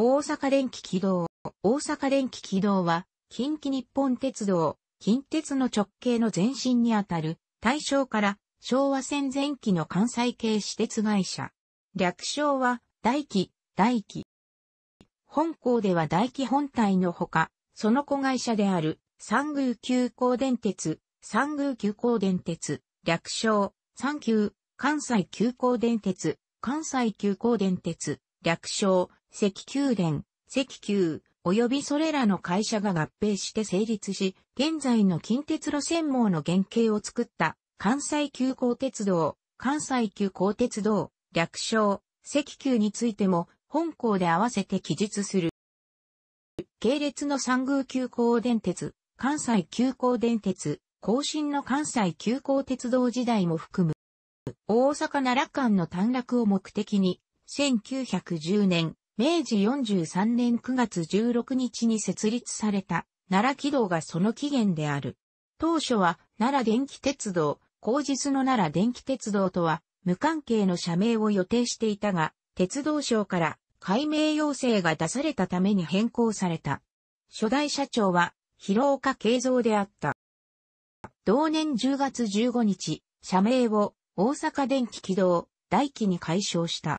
大阪電気軌道。大阪電気軌道は、近畿日本鉄道、近鉄の直系の前身にあたる、大正から昭和戦前期の関西系私鉄会社。略称は、大気、大気。本校では大気本体のほか、その子会社である、三宮急行電鉄、三宮急行電鉄、略称、三宮、関西急行電鉄、関西急行電鉄、略称、石球連、石球、及びそれらの会社が合併して成立し、現在の近鉄路線網の原型を作った関西急行鉄道、関西急行鉄道、略称、石球についても、本校で合わせて記述する。系列の三宮急行電鉄、関西急行電鉄、更新の関西急行鉄道時代も含む。大阪奈良間の短絡を目的に、1910年、明治43年9月16日に設立された奈良軌道がその起源である。当初は奈良電気鉄道、後日の奈良電気鉄道とは無関係の社名を予定していたが、鉄道省から改名要請が出されたために変更された。初代社長は広岡慶三であった。同年10月15日、社名を大阪電気軌道、大気に解消した。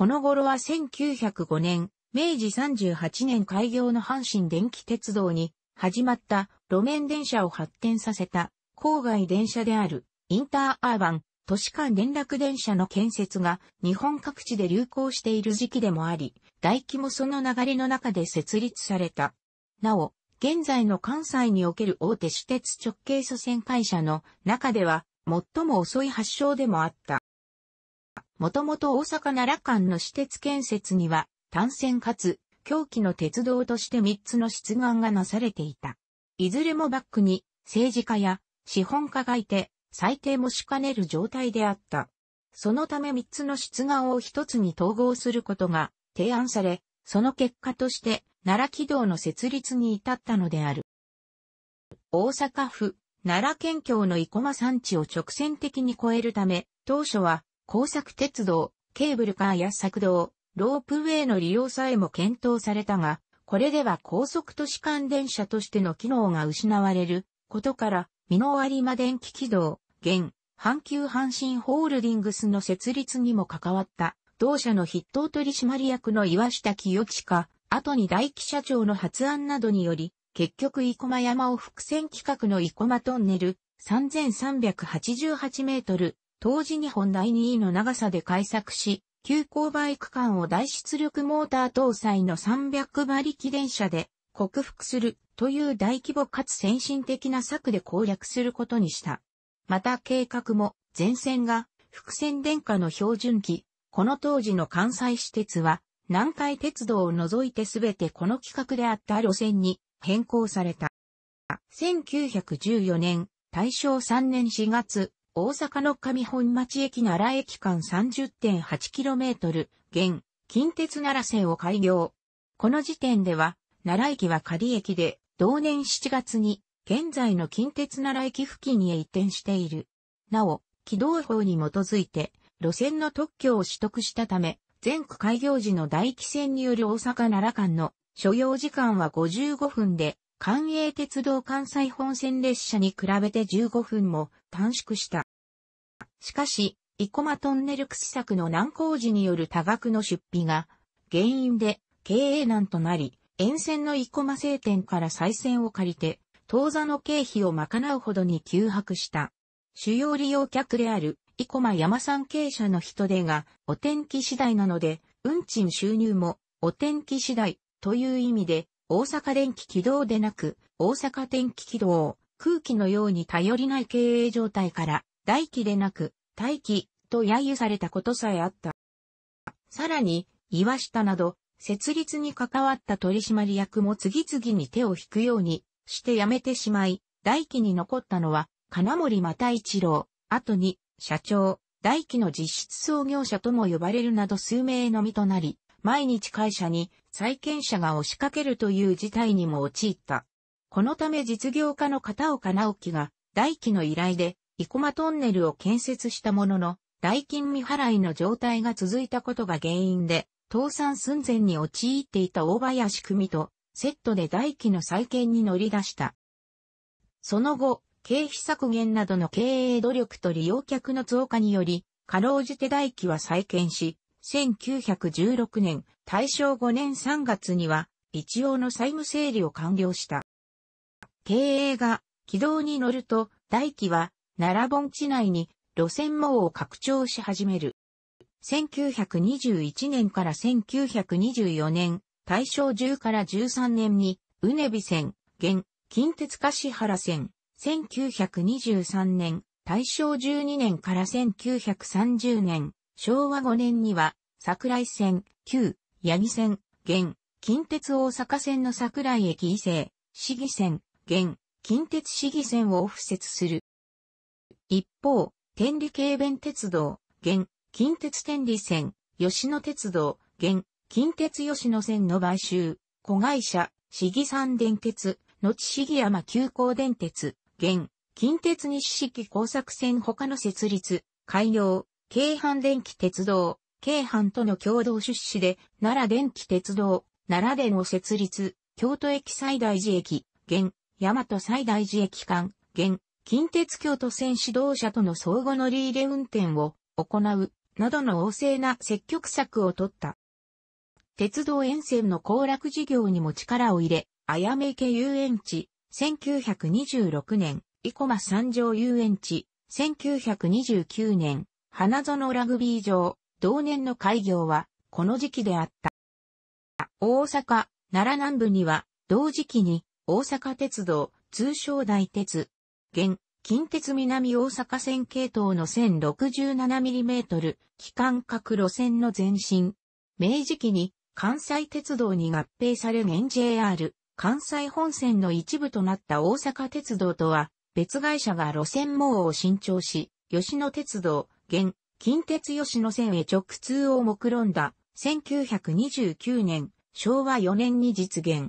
この頃は1905年、明治38年開業の阪神電気鉄道に始まった路面電車を発展させた郊外電車であるインターアーバン都市間連絡電車の建設が日本各地で流行している時期でもあり、大規模その流れの中で設立された。なお、現在の関西における大手私鉄直系祖先会社の中では最も遅い発祥でもあった。もともと大阪奈良間の私鉄建設には、単線かつ、狂気の鉄道として3つの出願がなされていた。いずれもバックに、政治家や資本家がいて、最低もしかねる状態であった。そのため3つの出願を1つに統合することが提案され、その結果として奈良軌道の設立に至ったのである。大阪府、奈良県境の生駒山地を直線的に越えるため、当初は工作鉄道、ケーブルカーや作動、ロープウェイの利用さえも検討されたが、これでは高速都市間電車としての機能が失われることから、ノア有マ電気軌道、現、阪急阪神ホールディングスの設立にも関わった、同社の筆頭取締役の岩下清親、後に大記社長の発案などにより、結局生駒山を伏線企画の生駒トンネル、3388メートル、当時日本第2位の長さで改作し、急勾配区間を大出力モーター搭載の300馬力電車で克服するという大規模かつ先進的な策で攻略することにした。また計画も前線が伏線電化の標準機、この当時の関西私鉄は南海鉄道を除いてすべてこの規格であった路線に変更された。1914年、大正3年4月、大阪の上本町駅奈良駅間 30.8km、現、近鉄奈良線を開業。この時点では、奈良駅は仮駅で、同年7月に、現在の近鉄奈良駅付近へ移転している。なお、軌道法に基づいて、路線の特許を取得したため、全区開業時の大規線による大阪奈良間の所要時間は55分で、関営鉄道関西本線列車に比べて15分も短縮した。しかし、生駒トンネル掘削の難工事による多額の出費が原因で経営難となり、沿線の生駒製店から再選を借りて、当座の経費を賄うほどに急迫した。主要利用客である生駒山山経社の人手がお天気次第なので、運賃収入もお天気次第という意味で、大阪電気軌道でなく、大阪電気軌道空気のように頼りない経営状態から、大気でなく、大気と揶揄されたことさえあった。さらに、岩下など、設立に関わった取締役も次々に手を引くようにして辞めてしまい、大気に残ったのは、金森又一郎、後に、社長、大輝の実質創業者とも呼ばれるなど数名のみとなり、毎日会社に債権者が押しかけるという事態にも陥った。このため実業家の片岡直樹が、大輝の依頼で、生駒トンネルを建設したものの、代金未払いの状態が続いたことが原因で、倒産寸前に陥っていた大林組と、セットで大輝の再建に乗り出した。その後、経費削減などの経営努力と利用客の増加により、かろうじて大輝は再建し、1916年、大正5年3月には、一応の債務整理を完了した。経営が軌道に乗ると、大輝は奈良盆地内に路線網を拡張し始める。1921年から1924年、大正10から13年に、うねび線、現、近鉄柏原線、1923年、大正12年から1930年、昭和5年には、桜井線、旧、八木線、現、近鉄大阪線の桜井駅伊勢、市議線、現、近鉄市議線を敷設する。一方、天理軽便鉄道、現、近鉄天理線、吉野鉄道、現、近鉄吉野線の買収、子会社、市議山電鉄、後市議山急行電鉄、現、近鉄西式工作線他の設立、海洋、京阪電気鉄道、京阪との共同出資で、奈良電気鉄道、奈良電を設立、京都駅最大寺駅、現、大和西大寺駅間、現、近鉄京都線指導者との相互乗り入れ運転を行う、などの旺盛な積極策を取った。鉄道沿線の行楽事業にも力を入れ、あやめ池遊園地、1926年、生駒三条遊園地、1929年、花園ラグビー場、同年の開業は、この時期であった。大阪、奈良南部には、同時期に、大阪鉄道、通称大鉄。現、近鉄南大阪線系統の 1067mm 機関各路線の前身。明治期に関西鉄道に合併され現 JR、関西本線の一部となった大阪鉄道とは、別会社が路線網を新調し、吉野鉄道、現、近鉄吉野線へ直通を目論んだ、1929年、昭和4年に実現。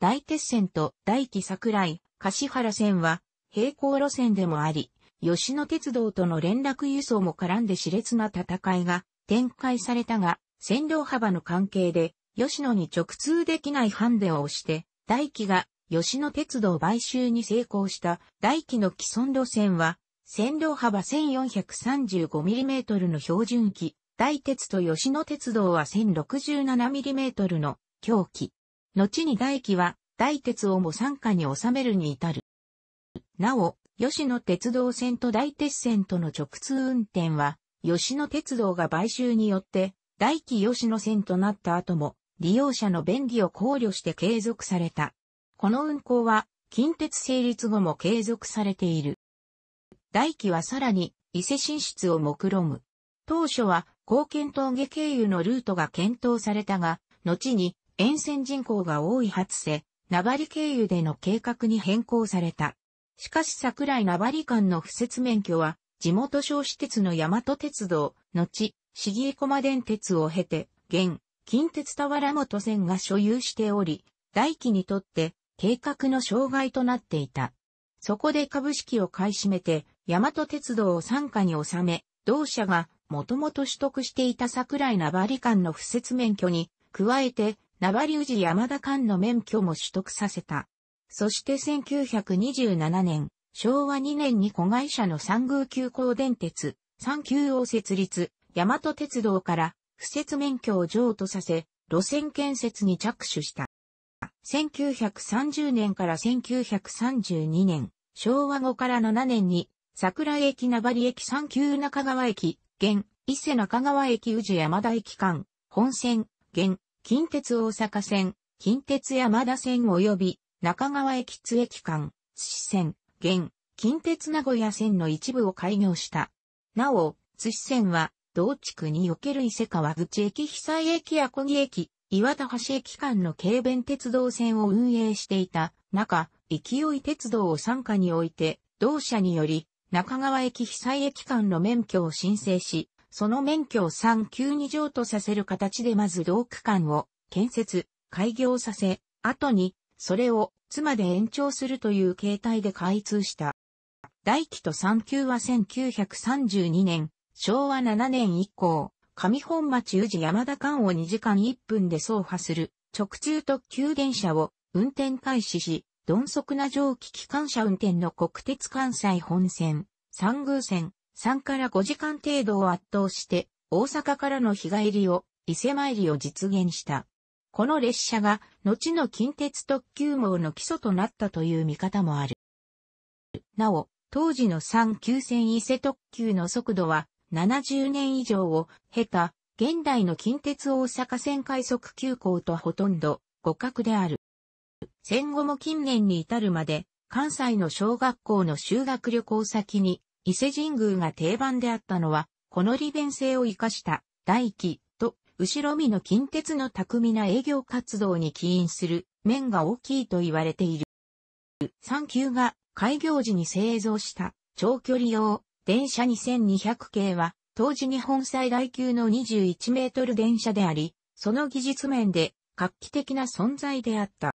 大鉄線と大木桜井、柏原線は平行路線でもあり、吉野鉄道との連絡輸送も絡んで熾烈な戦いが展開されたが、線量幅の関係で吉野に直通できないハンデを押して、大木が吉野鉄道買収に成功した大木の既存路線は、線量幅 1435mm の標準機、大鉄と吉野鉄道は 1067mm の狂気。後に大輝は、大鉄をも参加に収めるに至る。なお、吉野鉄道線と大鉄線との直通運転は、吉野鉄道が買収によって、大輝吉野線となった後も、利用者の便利を考慮して継続された。この運行は、近鉄成立後も継続されている。大輝はさらに、伊勢進出を目論む。当初は、貢献峠経由のルートが検討されたが、後に、沿線人口が多い初瀬、名張経由での計画に変更された。しかし桜井名張間の不設免許は、地元小私鉄の大和鉄道、後、市議駒電鉄を経て、現、近鉄田原本線が所有しており、大輝にとって計画の障害となっていた。そこで株式を買い占めて、大和鉄道を傘下に収め、同社がもともと取得していた桜井名張間の不設免許に、加えて名張リウ山田間の免許も取得させた。そして1927年、昭和2年に子会社の三宮急行電鉄、三急を設立、大和鉄道から、不設免許を譲渡させ、路線建設に着手した。1930年から1932年、昭和後から7年に、桜駅名張駅三急中川駅、現、伊勢中川駅宇治山田駅間、本線、現、近鉄大阪線、近鉄山田線及び中川駅津駅間、津市線、現、近鉄名古屋線の一部を開業した。なお、津市線は、同地区における伊勢川口駅久井駅や小木駅、岩田橋駅間の軽便鉄道線を運営していた中、勢い鉄道を傘下において、同社により、中川駅被災駅間の免許を申請し、その免許を3級二乗とさせる形でまず同区間を建設、開業させ、後に、それを妻で延長するという形態で開通した。大輝と3級は1932年、昭和7年以降、上本町宇治山田間を2時間1分で走破する直通特急電車を運転開始し、鈍速な蒸気機関車運転の国鉄関西本線、三宮線、3から5時間程度を圧倒して、大阪からの日帰りを、伊勢参りを実現した。この列車が、後の近鉄特急網の基礎となったという見方もある。なお、当時の3急線伊勢特急の速度は、70年以上を経た、現代の近鉄大阪線快速急行とほとんど互角である。戦後も近年に至るまで、関西の小学校の修学旅行先に伊勢神宮が定番であったのは、この利便性を活かした大器と後ろ身の近鉄の巧みな営業活動に起因する面が大きいと言われている。3級が開業時に製造した長距離用電車2200系は当時日本最大級の21メートル電車であり、その技術面で画期的な存在であった。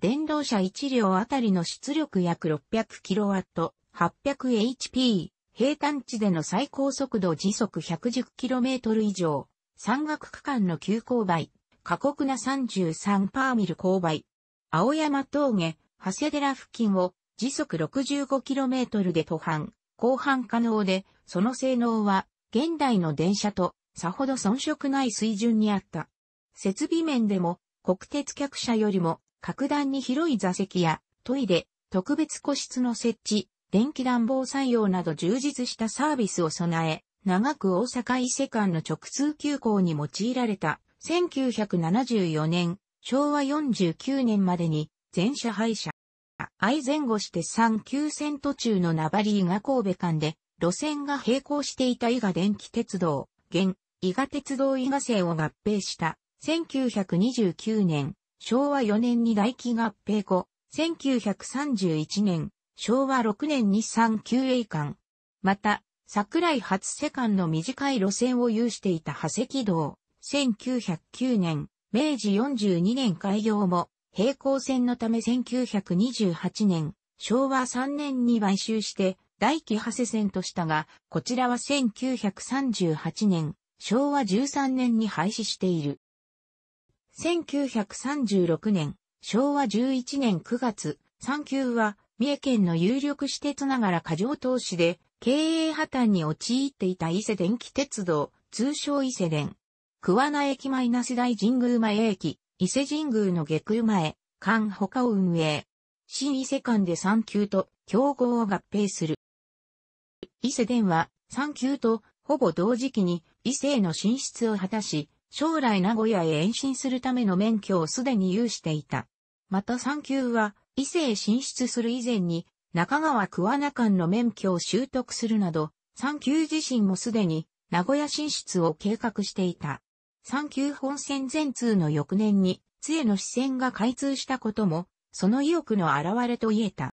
電動車1両あたりの出力約6 0 0ット。800HP、平坦地での最高速度時速 110km 以上、山岳区間の急勾配、過酷な33パーミル勾配、青山峠、長谷寺付近を時速 65km で途半、後半可能で、その性能は現代の電車とさほど遜色ない水準にあった。設備面でも国鉄客車よりも格段に広い座席やトイレ、特別個室の設置、電気暖房採用など充実したサービスを備え、長く大阪伊勢間の直通急行に用いられた1974年、昭和49年までに全車廃車。愛前後して3急線途中の名張伊賀神戸間で路線が並行していた伊賀電気鉄道、現伊賀鉄道伊賀線を合併した1929年、昭和4年に大気合併後、1931年、昭和6年日産9 a 館。また、桜井初世間の短い路線を有していた波石道、1909年、明治42年開業も、平行線のため1928年、昭和3年に買収して、大気派瀬線としたが、こちらは1938年、昭和13年に廃止している。1936年、昭和11年9月、産休は三重県の有力私鉄ながら過剰投資で経営破綻に陥っていた伊勢電気鉄道、通称伊勢電。桑名駅マイナス大神宮前駅、伊勢神宮の下空前、間他を運営。新伊勢間で3級と競合を合併する。伊勢電は3級とほぼ同時期に伊勢への進出を果たし、将来名古屋へ延伸するための免許をすでに有していた。また3級は伊勢へ進出する以前に、中川桑名間の免許を習得するなど、三級自身もすでに名古屋進出を計画していた。三級本線全通の翌年に、杖の支線が開通したことも、その意欲の表れと言えた。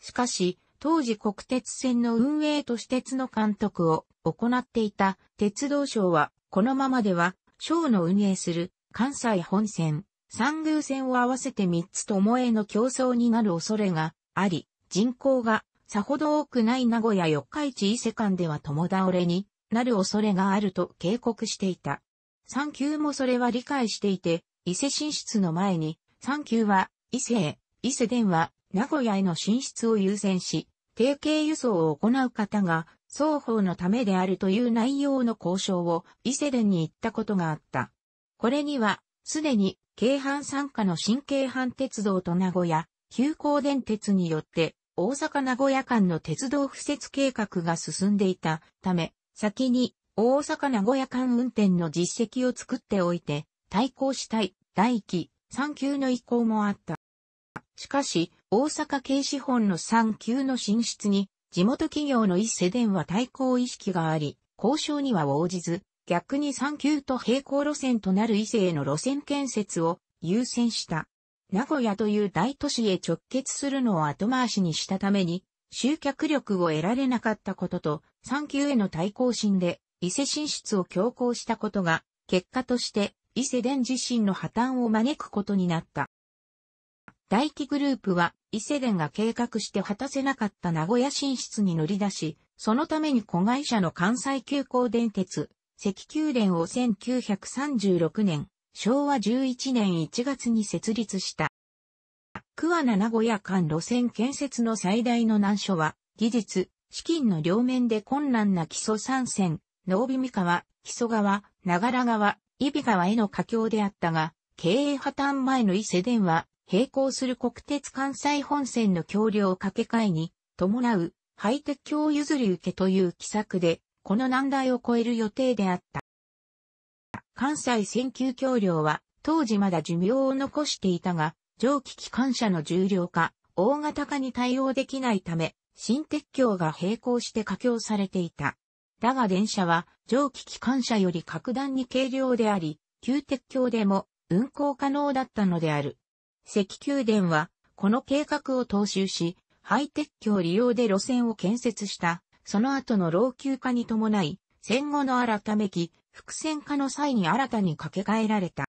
しかし、当時国鉄線の運営と私鉄の監督を行っていた鉄道省は、このままでは、省の運営する関西本線、三宮線を合わせて三つともへの競争になる恐れがあり、人口がさほど多くない名古屋四日市伊勢間では共倒れになる恐れがあると警告していた。三級もそれは理解していて、伊勢進出の前に、三級は伊勢へ、伊勢電は名古屋への進出を優先し、定型輸送を行う方が双方のためであるという内容の交渉を伊勢電に行ったことがあった。これには、すでに京阪参加の新京阪鉄道と名古屋、急行電鉄によって、大阪名古屋間の鉄道敷設計画が進んでいたため、先に大阪名古屋間運転の実績を作っておいて、対抗したい、大期、3級の意向もあった。しかし、大阪京市本の3級の進出に、地元企業の一世電は対抗意識があり、交渉には応じず、逆に3級と並行路線となる伊勢への路線建設を優先した。名古屋という大都市へ直結するのを後回しにしたために、集客力を得られなかったことと、3級への対抗心で、伊勢進出を強行したことが、結果として、伊勢伝自身の破綻を招くことになった。大輝グループは、伊勢伝が計画して果たせなかった名古屋進出に乗り出し、そのために子会社の関西急行電鉄、石球連を1936年、昭和11年1月に設立した。桑名名古屋間路線建設の最大の難所は、技術、資金の両面で困難な基礎参戦、濃尾三河、木曽川、長良川、伊比川への架橋であったが、経営破綻前の伊勢電は、並行する国鉄関西本線の橋梁を架け替えに、伴う、ハイテク橋譲り受けという奇策で、この難題を超える予定であった。関西選球橋梁は、当時まだ寿命を残していたが、蒸気機関車の重量化、大型化に対応できないため、新鉄橋が並行して架橋されていた。だが電車は蒸気機関車より格段に軽量であり、旧鉄橋でも運行可能だったのである。石宮殿はこの計画を踏襲し、廃鉄橋利用で路線を建設したその後の老朽化に伴い、戦後の改めき、伏線化の際に新たに掛け替えられた。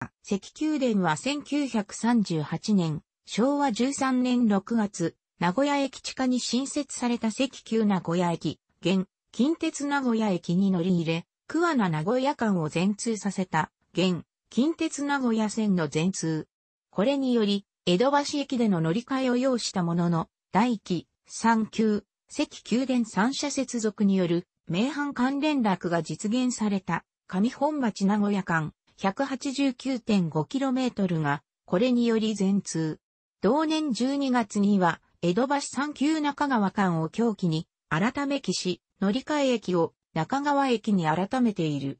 赤宮殿は1938年、昭和13年6月、名古屋駅地下に新設された赤宮名古屋駅、現、近鉄名古屋駅に乗り入れ、桑名名古屋間を全通させた、現、近鉄名古屋線の全通。これにより、江戸橋駅での乗り換えを要したものの、大気、三級、関宮殿三社接続による名阪関連絡が実現された上本町名古屋間 189.5km がこれにより全通。同年12月には江戸橋三級中川間を狂気に改め岸、乗り換え駅を中川駅に改めている。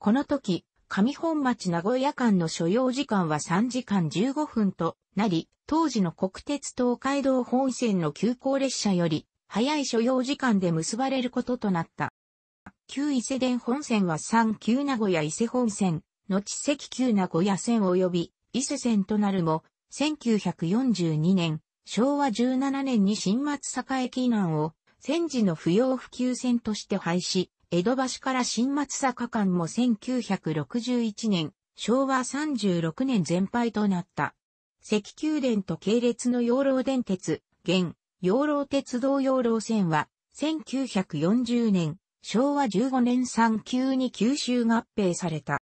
この時、上本町名古屋間の所要時間は3時間15分となり、当時の国鉄東海道本線の急行列車より早い所要時間で結ばれることとなった。旧伊勢電本線は三旧名古屋伊勢本線、後関旧名古屋線及び伊勢線となるも、1942年、昭和17年に新松坂駅南を、戦時の不要不急線として廃止、江戸橋から新松坂間も1961年、昭和36年全廃となった。関宮殿と系列の養老電鉄、現、養老鉄道養老線は、1940年、昭和15年産級に九州合併された。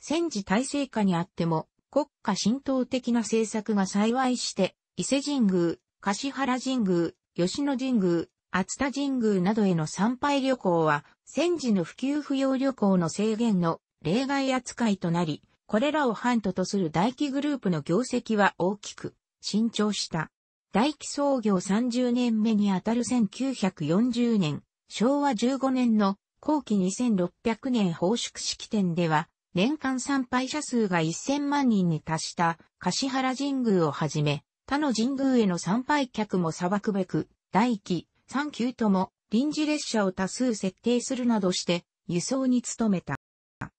戦時体制下にあっても、国家浸透的な政策が幸いして、伊勢神宮、柏原神宮、吉野神宮、厚田神宮などへの参拝旅行は、戦時の普及不要旅行の制限の例外扱いとなり、これらをハントとする大規グループの業績は大きく、伸長した。大気創業30年目にあたる1940年、昭和15年の後期2600年奉祝式典では、年間参拝者数が1000万人に達した柏原神宮をはじめ、他の神宮への参拝客も裁くべく、大気、三級とも臨時列車を多数設定するなどして、輸送に努めた。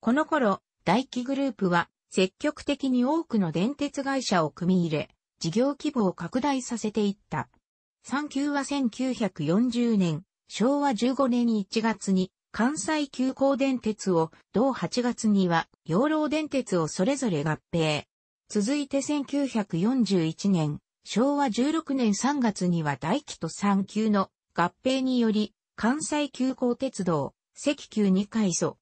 この頃、大気グループは積極的に多くの電鉄会社を組み入れ、事業規模を拡大させていった。三級は1940年、昭和15年1月に関西急行電鉄を、同8月には養老電鉄をそれぞれ合併。続いて1941年、昭和16年3月には大気と三級の合併により、関西急行鉄道、赤急に改組。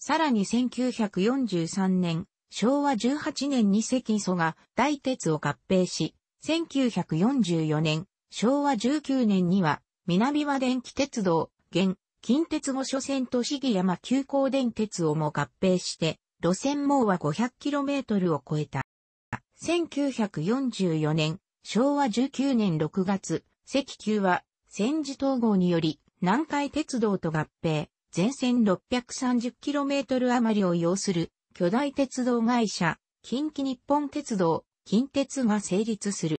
さらに1943年、昭和18年に関祖が大鉄を合併し、1944年、昭和19年には、南和電気鉄道、現、近鉄後所線と市議山急行電鉄をも合併して、路線網は 500km を超えた。1944年、昭和19年6月、関急は、戦時統合により、南海鉄道と合併、全線 630km 余りを要する巨大鉄道会社、近畿日本鉄道、近鉄が成立する。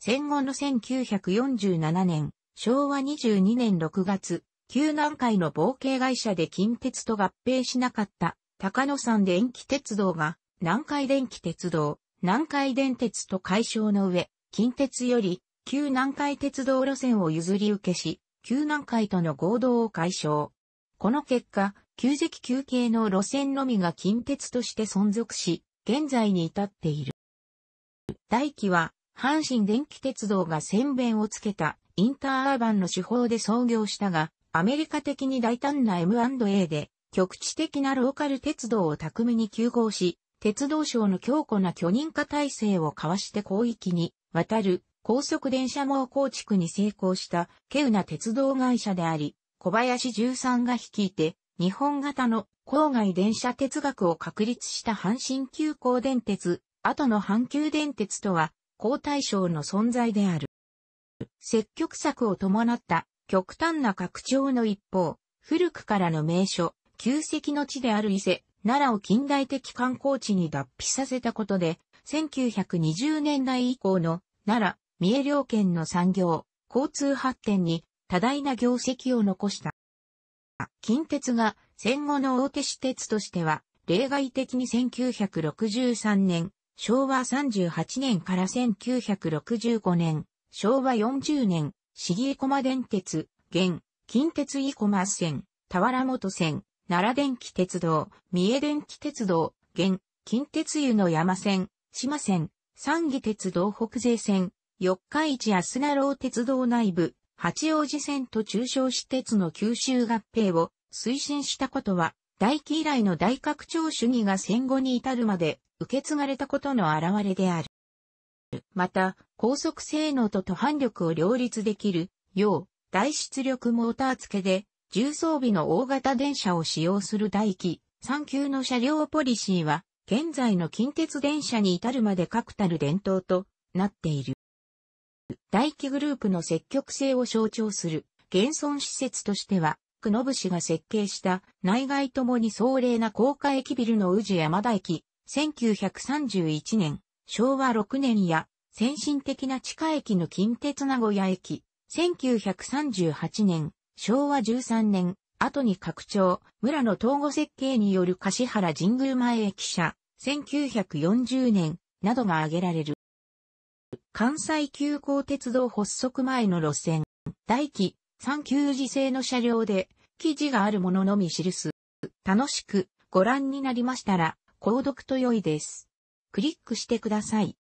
戦後の1947年、昭和22年6月、旧南海の冒険会社で近鉄と合併しなかった高野山電気鉄道が南海電気鉄道、南海電鉄と解消の上、近鉄より旧南海鉄道路線を譲り受けし、旧南海との合同を解消。この結果、旧石旧憩の路線のみが近鉄として存続し、現在に至っている。大輝は、阪神電気鉄道が先弁をつけたインターアーバンの手法で創業したが、アメリカ的に大胆な M&A で局地的なローカル鉄道を巧みに休合し、鉄道省の強固な許認可体制を交わして広域に渡る高速電車網構築に成功した稀有な鉄道会社であり、小林十三が率いて日本型の郊外電車哲学を確立した阪神急行電鉄、後の阪急電鉄とは、交代省の存在である。積極策を伴った極端な拡張の一方、古くからの名所、旧跡の地である伊勢、奈良を近代的観光地に脱皮させたことで、1920年代以降の奈良、三重両県の産業、交通発展に多大な業績を残した。近鉄が戦後の大手私鉄としては、例外的に1963年、昭和38年から1965年、昭和40年、市議駒電鉄、現、近鉄生駒線、田原本線、奈良電気鉄道、三重電気鉄道、現、近鉄湯の山線、島線、三義鉄道北西線、四日市安奈楼鉄道内部、八王子線と中小私鉄の吸収合併を推進したことは、大気以来の大拡張主義が戦後に至るまで受け継がれたことの表れである。また、高速性能と途半力を両立できるよう、大出力モーター付けで、重装備の大型電車を使用する大気、3級の車両ポリシーは、現在の近鉄電車に至るまで確たる伝統となっている。大気グループの積極性を象徴する、現存施設としては、久野節が設計した内外ともに壮麗な高架駅ビルの宇治山田駅、1931年、昭和6年や、先進的な地下駅の近鉄名古屋駅、1938年、昭和13年、後に拡張、村の統合設計による柏原神宮前駅舎、1940年、などが挙げられる。関西急行鉄道発足前の路線、大気、三級時制の車両で、記事があるもののみ記す。楽しくご覧になりましたら、購読と良いです。クリックしてください。